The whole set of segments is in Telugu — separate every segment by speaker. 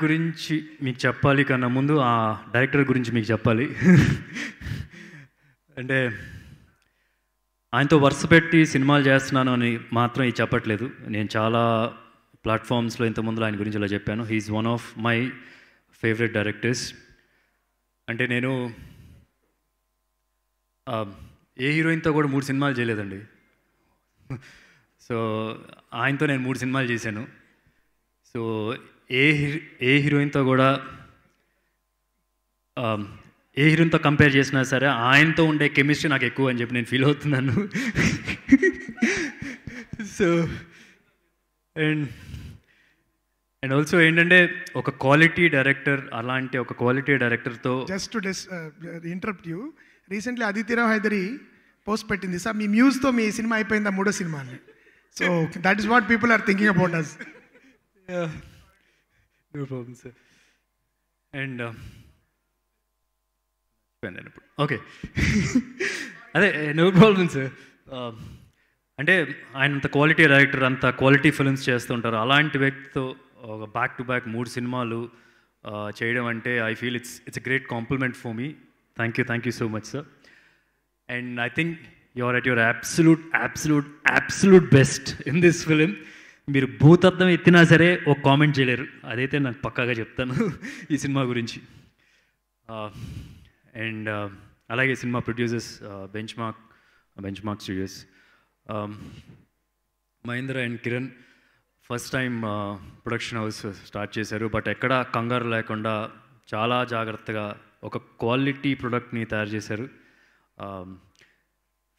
Speaker 1: గురించి మీకు చెప్పాలి కన్నా ముందు ఆ డైరెక్టర్ గురించి మీకు చెప్పాలి అంటే ఆయనతో వరుస పెట్టి సినిమాలు చేస్తున్నాను అని మాత్రం ఇది చెప్పట్లేదు నేను చాలా ప్లాట్ఫామ్స్లో ఇంతకుముందు ఆయన గురించి ఇలా చెప్పాను he's one of my favourite directors అంటే నేను ఏ హీరోయిన్తో కూడా మూడు సినిమాలు చేయలేదండి సో ఆయనతో నేను మూడు సినిమాలు చేశాను సో ఏ ఏ హీరోయిన్తో కూడా ఏ హీరోయిన్తో కంపేర్ చేసినా సరే ఆయనతో ఉండే కెమిస్ట్రీ నాకు ఎక్కువ అని చెప్పి నేను ఫీల్ అవుతున్నాను సో అండ్ అండ్ ఆల్సో ఏంటంటే ఒక క్వాలిటీ డైరెక్టర్ అలాంటి ఒక క్వాలిటీ డైరెక్టర్తో just this interrupt you recently Rao Hydari post పెట్టింది సార్ మీ మ్యూజ్తో మీ సినిమా అయిపోయిందా మూడో సినిమాని so that is what people are thinking about us no sir and uh, ఇప్పుడు ఓకే అదే నో ప్రాబ్లమ్ సార్ అంటే ఆయన అంత క్వాలిటీ డైరెక్టర్ అంత క్వాలిటీ ఫిల్మ్స్ చేస్తుంటారు అలాంటి వ్యక్తితో ఒక బ్యాక్ టు బ్యాక్ మూడు సినిమాలు uh, చేయడం అంటే I feel it's it's a great compliment for me thank you thank you so much sir and I think you are at your absolute absolute absolute best in this film మీరు భూతత్వం ఎత్తినా సరే ఒక కామెంట్ చేయలేరు అదైతే నాకు పక్కాగా చెప్తాను ఈ సినిమా గురించి అండ్ అలాగే సినిమా ప్రొడ్యూసర్స్ benchmark benchmark studios Mahendra and Kiran first time production house start చేశారు బట్ ఎక్కడ కంగారు లేకుండా చాలా జాగ్రత్తగా ఒక క్వాలిటీ ప్రొడక్ట్ని తయారు చేశారు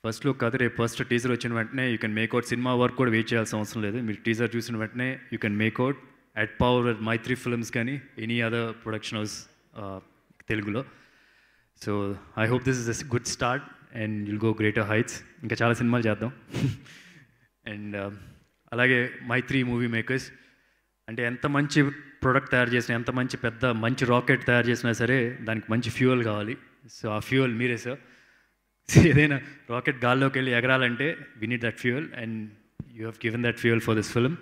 Speaker 1: ఫస్ట్ లుక్ కాదు రేపు ఫస్ట్ టీజర్ వచ్చిన వెంటనే యూ కెన్ మేక్అవుట్ సినిమా వర్క్ కూడా వెయిట్ చేయాల్సిన అవసరం లేదు మీరు టీజర్ చూసిన వెంటనే you can make out at power Mythri films కానీ ఎనీ అదర్ ప్రొడక్షన్ హౌస్ తెలుగులో so I hope this is as good start and you'll go greater heights ఇంకా చాలా సినిమాలు చేద్దాం అండ్ um, అలాగే మైత్రి మూవీ మేకర్స్ అంటే ఎంత మంచి ప్రొడక్ట్ తయారు చేసినా ఎంత మంచి పెద్ద మంచి రాకెట్ తయారు చేసినా సరే దానికి మంచి ఫ్యూయల్ కావాలి సో ఆ ఫ్యూయల్ మీరే సార్ ఏదైనా రాకెట్ గాల్లోకి వెళ్ళి ఎగరాలంటే we need that fuel and you have given that fuel for this film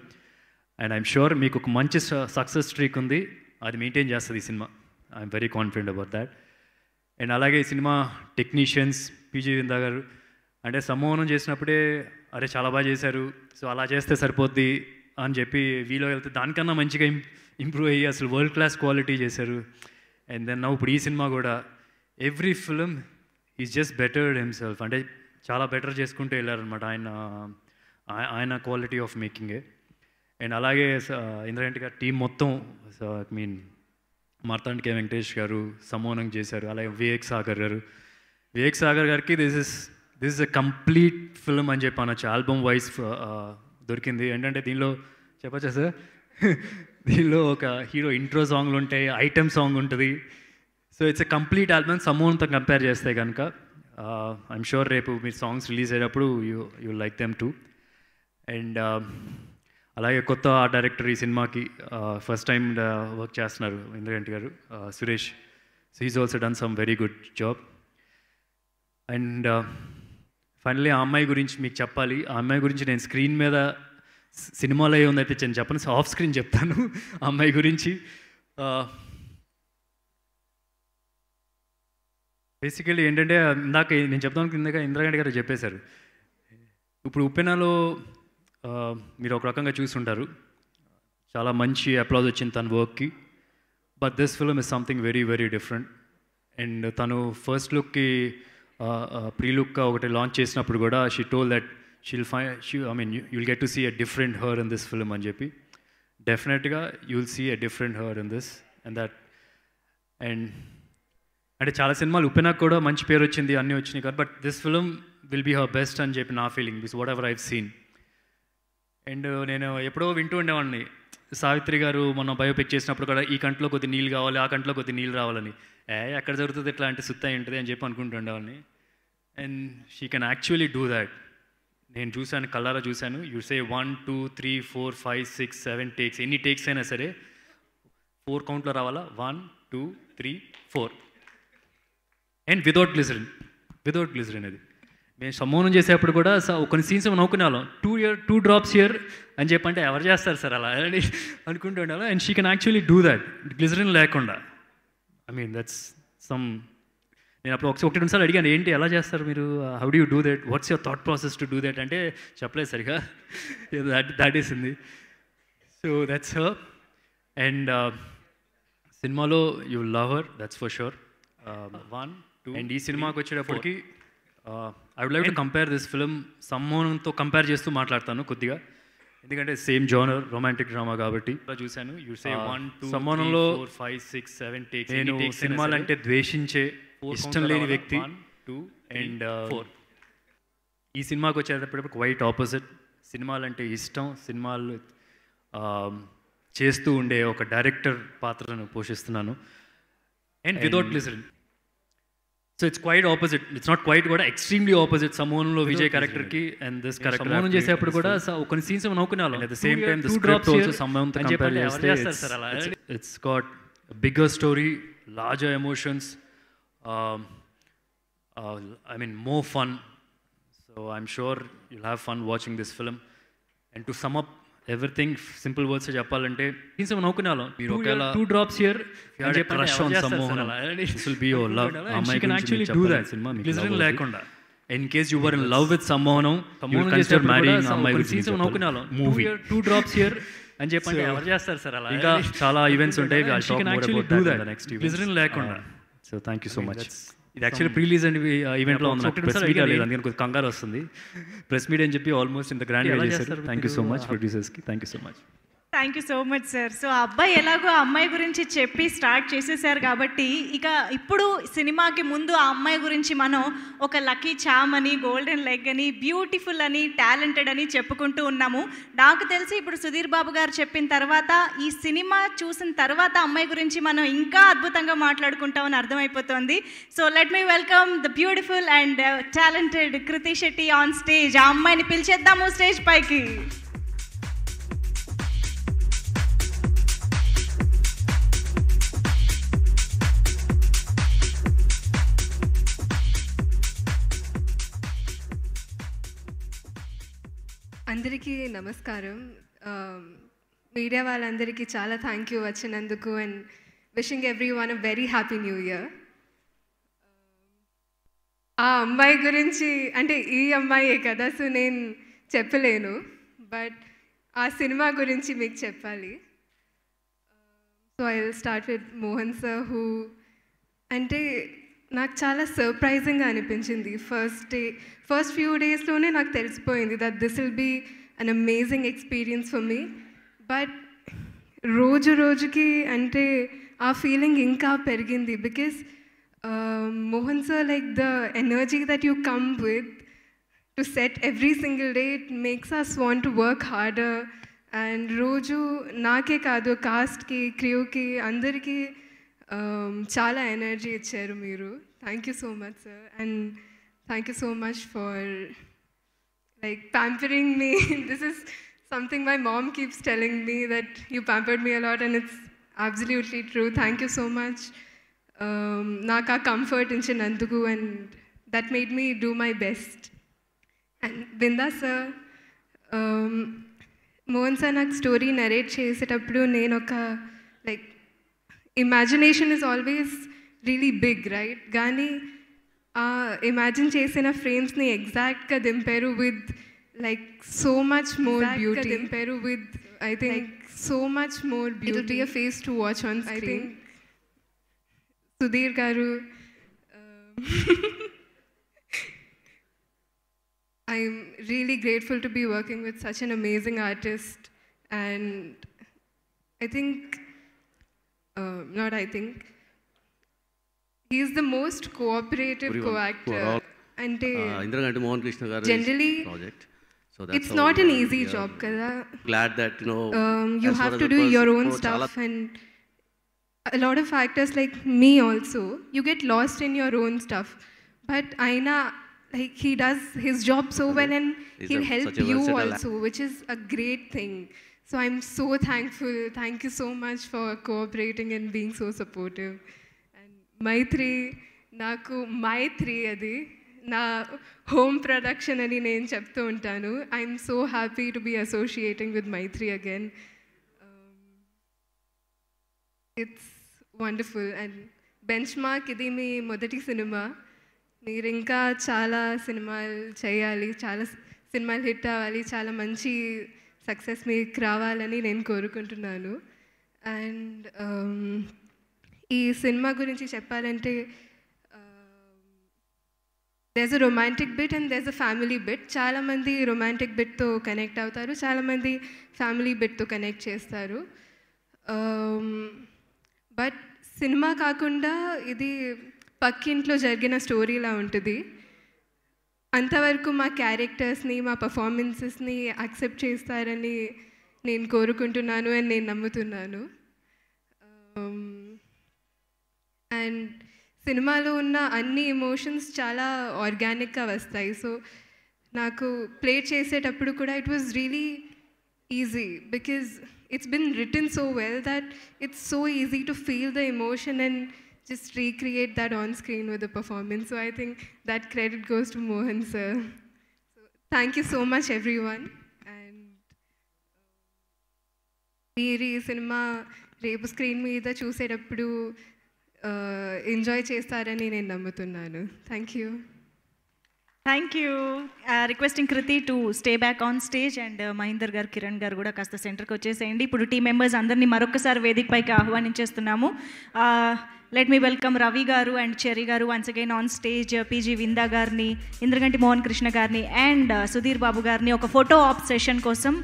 Speaker 1: and I'm sure మీకు ఒక మంచి సక్సెస్ స్ట్రీక్ ఉంది అది మెయింటైన్ చేస్తుంది ఈ సినిమా I'm very confident about that and అలాగే ఈ సినిమా టెక్నీషియన్స్ పీజీ విందా గారు అంటే సమూహనం చేసినప్పుడే అరే చాలా బాగా చేశారు సో అలా చేస్తే సరిపోద్ది అని చెప్పి వీలో వెళ్తే దానికన్నా మంచిగా ఇంప్రూవ్ అయ్యి అసలు వరల్డ్ క్లాస్ క్వాలిటీ చేశారు అండ్ దెన్ నా ఇప్పుడు ఈ సినిమా కూడా every film is just bettered himself అంటే చాలా బెటర్ చేసుకుంటూ వెళ్ళారనమాట ఆయన ఆయన క్వాలిటీ ఆఫ్ మేకింగే అండ్ అలాగే ఇంద్రగంటి గారు టీం మొత్తం ఐ మీన్ కే వెంకటేష్ గారు సమోనం చేశారు అలాగే వివేక్ సాగర్ గారు వివేక్ సాగర్ గారికి this is this is a complete film అని చెప్పి అనొచ్చు ఆల్బమ్ వైజ్ దొరికింది ఏంటంటే దీనిలో చెప్పచ్చా సార్ దీనిలో ఒక హీరో ఇంట్రో సాంగ్లు ఉంటాయి ఐటెం సాంగ్ ఉంటుంది so it's a complete album సమూహంతో కంపేర్ చేస్తే కనుక ఐఎమ్ uh, షూర్ రేపు మీరు సాంగ్స్ రిలీజ్ అయినప్పుడు you you like them too and అలాగే కొత్త డైరెక్టర్ ఈ సినిమాకి ఫస్ట్ టైం వర్క్ చేస్తున్నారు Indraganti garu uh, Suresh so is also done some very good job and finally ఆ అమ్మాయి గురించి మీకు చెప్పాలి ఆ అమ్మాయి గురించి నేను స్క్రీన్ మీద సినిమాలో ఏముందైతే నేను చెప్పను ఆఫ్ స్క్రీన్ చెప్తాను ఆ అమ్మాయి గురించి uh, బేసికలీ ఏంటంటే ఇందాక నేను చెప్తాను ఇందాక ఇందిరాగాంధీ గారు చెప్పేశారు ఇప్పుడు ఉప్పెనలో మీరు ఒక రకంగా ఉంటారు చాలా మంచి అప్లాజ్ వచ్చింది తన వర్క్కి but this film is something very very different and తను ఫస్ట్ లుక్కి ప్రీ లుక్గా ఒకటి లాంచ్ చేసినప్పుడు కూడా she told that she'll fie she I mean you'll get to see a different her in this film అని చెప్పి డెఫినెట్గా you'll see a different her in this and that and అంటే చాలా సినిమాలు ఉపెనకు కూడా మంచి పేరు వచ్చింది అన్నీ వచ్చినాయి కదా but this film will be her best అని చెప్పి నా feeling is whatever I've seen and నేను ఎప్పుడో వింటూ ఉండేవాడిని సావిత్రి గారు మొన్న బయోపిక్ చేసినప్పుడు కూడా ఈ కంట్లో కొద్ది నీళ్ళు కావాలి ఆ కంట్లో కొద్ది నీళ్ళు రావాలని ఏ ఎక్కడ జరుగుతుంది అంటే సుత్త ఉంటుంది అని చెప్పి అనుకుంటుండేవాడిని and she can actually do that నేను చూశాను కళ్ళారా చూశాను you say one two three four five six seven takes ఎన్ని టేక్స్ అయినా సరే ఫోర్ కౌంట్లో రావాలా one two three four and without glycerin without glycerin అది మేము సమ్మోనం చేసేప్పుడు కూడా కొన్ని సీన్స్ నవ్వుకునే వాళ్ళం two ear two drops ear అని చెప్పంటే ఎవరు చేస్తారు సార్ అలా అని అనుకుంటూ ఉండాలి and she can actually do that glycerin లేకుండా ఐ మీన్ దట్స్ సమ్ నేను అప్పుడు ఒకటి ఒకటి సార్ అడిగాను ఏంటి ఎలా చేస్తారు మీరు how do do that what's your thought process to do that అంటే చెప్పలేదు సరిగా దాట్ ఉంది సో దట్స్ హర్ అండ్ సినిమాలో you love her that's for sure one and ఈ సినిమాకి వచ్చేటప్పటికి I would like to compare this film సమ్మోనంతో కంపేర్ చేస్తూ మాట్లాడతాను కొద్దిగా ఎందుకంటే సేమ్ జోనర్ రొమాంటిక్ డ్రామా కాబట్టి చూశాను యూ సే వన్ టూ సమ్మోనంలో ఫైవ్ సిక్స్ సెవెన్ టేక్స్ నేను సినిమాలు అంటే ద్వేషించే ఇష్టం లేని వ్యక్తి టూ అండ్ ఫోర్ ఈ సినిమాకి వచ్చేటప్పటికి వైట్ ఆపోజిట్ సినిమాలు అంటే ఇష్టం సినిమాలు చేస్తూ ఉండే ఒక డైరెక్టర్ పాత్రను పోషిస్తున్నాను
Speaker 2: and without listen
Speaker 1: so it's quite opposite it's not quite కూడా ఎక్స్ట్రీమ్లీ ఆపోజిట్ సమూహంలో విజయ్ క్యారెక్టర్ కి అండ్ దిస్ క్యారెక్టర్ సమూహం చేసేప్పుడు కూడా కొన్ని సీన్స్ నవ్వుకున్నాను at the same time the script also సమూహంతో కంపేర్ చేస్తే it's got bigger story larger emotions I mean more fun so I'm sure you'll have fun watching this film and to sum up everything simple words చెప్పాలంటే కనీసం నవ్వుకునే వాళ్ళం మీరు ఒకవేళ టూ డ్రాప్స్ హియర్ అని on Sammohan will be your love అమ్మాయి can actually do that cinema మీకు లేకుండా in case you were in love with Sammohanam you consider marrying అమ్మాయి గురించి కనీసం నవ్వుకునే వాళ్ళం మూవీ టూ డ్రాప్స్ హియర్ అని చెప్పి ఎవరు చేస్తారు సార్ అలా ఇంకా చాలా ఈవెంట్స్ ఉంటాయి నెక్స్ట్ ఈవెంట్ లేకుండా సో థాంక్యూ సో మచ్ ఇది యాక్చువల్లీ ప్రీలీజ్ అండ్ ఈవెంట్లో ఉంది ప్రెస్ మీట్ లేదు అందుకని కొంచెం కంగారు వస్తుంది ప్రెస్ మీట్ అని చెప్పి ఆల్మోస్ట్ ఇంత గ్రాండ్ చేశారు థ్యాంక్ యూ సో మచ్ ప్రొడ్యూసర్స్కి thank you so much
Speaker 2: thank you so much sir so ఆ అబ్బాయి ఎలాగో ఆ అమ్మాయి గురించి చెప్పి స్టార్ట్ చేసేసారు కాబట్టి ఇక ఇప్పుడు సినిమాకి ముందు ఆ అమ్మాయి గురించి మనం ఒక లక్కీ చామ్ అని గోల్డెన్ లెగ్ అని బ్యూటిఫుల్ అని టాలెంటెడ్ అని చెప్పుకుంటూ ఉన్నాము నాకు తెలిసి ఇప్పుడు సుధీర్ బాబు గారు చెప్పిన తర్వాత ఈ సినిమా చూసిన తర్వాత అమ్మాయి గురించి మనం ఇంకా అద్భుతంగా మాట్లాడుకుంటామని అర్థమైపోతుంది so let me welcome the beautiful and talented Krithi Shetty on stage ఆ అమ్మాయిని పిలిచేద్దాము స్టేజ్ పైకి అందరికీ నమస్కారం మీడియా వాళ్ళందరికీ చాలా థ్యాంక్ యూ వచ్చినందుకు and wishing everyone very happy new year ఆ అమ్మాయి గురించి అంటే ఈ అమ్మాయి కదా సో నేను చెప్పలేను బట్ ఆ సినిమా గురించి మీకు చెప్పాలి so I will start with Mohan సహూ హూ అంటే నాకు చాలా సర్ప్రైజింగ్గా అనిపించింది ఫస్ట్ డే ఫస్ట్ ఫ్యూ డేస్లోనే నాకు తెలిసిపోయింది that this will be an amazing experience for me but రోజు రోజుకి అంటే ఆ ఫీలింగ్ ఇంకా పెరిగింది because Mohan sir like the energy that you come with to set every single day it makes us want to work harder and రోజు నాకే కాదు కాస్ట్కి క్రియూకి అందరికీ Um, చాలా ఎనర్జీ ఇచ్చారు మీరు thank you so much sir and thank you so much for like pampering me this is something my mom keeps telling me that you pampered me a lot and it's absolutely true thank you so much నాకు ఆ కంఫర్ట్ ఇచ్చినందుకు and that made me do my best and Vinda sir Mohan sir నాకు స్టోరీ నరేట్ చేసేటప్పుడు నేను ఒక like imagination is always really big, right? Gani, imagine, imagine in a frames ni exact ka dimperu with like so much more beauty. Ka dimperu with I think so much more beauty. It'll be a face to watch on screen. I think Sudhir Garu. Um, I'm really grateful to be working with such an amazing artist and I think uh, not I think. He's the most cooperative co-actor. And uh, generally project. So that's it's not an easy job, Kada. Glad that you know um, you have to do your own stuff and a lot of actors like me also. You get lost in your own stuff, but Aina like he does his job so well and he'll help you also, which is a great thing. So I'm so thankful thank you so much for cooperating and being so supportive and Mythri నాకు మైత్రి అది నా హోమ్ ప్రొడక్షన్ అని నేను చెప్తూ ఉంటాను I'm so happy to be associating with Mythri again it's wonderful and benchmark ఇది మీ మొదటి సినిమా మీరు ఇంకా చాలా సినిమాలు చేయాలి చాలా సినిమాలు హిట్ అవ్వాలి చాలా మంచి సక్సెస్ మీకు రావాలని నేను కోరుకుంటున్నాను అండ్ um, ఈ సినిమా గురించి చెప్పాలంటే there's a romantic bit and there's a family bit చాలామంది రొమాంటిక్ బిట్తో కనెక్ట్ అవుతారు చాలామంది ఫ్యామిలీ బిట్తో కనెక్ట్ చేస్తారు బట్ um, సినిమా కాకుండా ఇది పక్కింట్లో జరిగిన స్టోరీలా ఉంటుంది అంతవరకు మా క్యారెక్టర్స్ని మా పర్ఫార్మెన్సెస్ని యాక్సెప్ట్ చేస్తారని నేను కోరుకుంటున్నాను అండ్ నేను నమ్ముతున్నాను అండ్ um, సినిమాలో ఉన్న అన్ని ఎమోషన్స్ చాలా ఆర్గానిక్గా వస్తాయి సో నాకు ప్లే చేసేటప్పుడు కూడా it was really easy because it's been written so well that it's so easy to feel the emotion and just recreate that on screen with the performance. So I think that credit goes to Mohan sir. So thank you so much, everyone. And uh, Cinema, మీరు ఈ choose రేపు స్క్రీన్ మీద చూసేటప్పుడు ఎంజాయ్ uh, చేస్తారని నేను నమ్ముతున్నాను Thank you. Thank you requesting Krithi to stay back on stage and Mahender garu Kiran గారు కూడా కాస్త సెంటర్కి వచ్చేసేయండి ఇప్పుడు టీమ్ మెంబర్స్ అందరినీ మరొకసారి వేదికపైకి ఆహ్వానించేస్తున్నాము let me welcome Ravi garu and Cherry garu once again on stage PG Vinda గారిని ఇంద్రగంటి మోహన్ కృష్ణ గారిని అండ్ సుధీర్ బాబు గారిని ఒక ఫోటో ఆప్ సెషన్ కోసం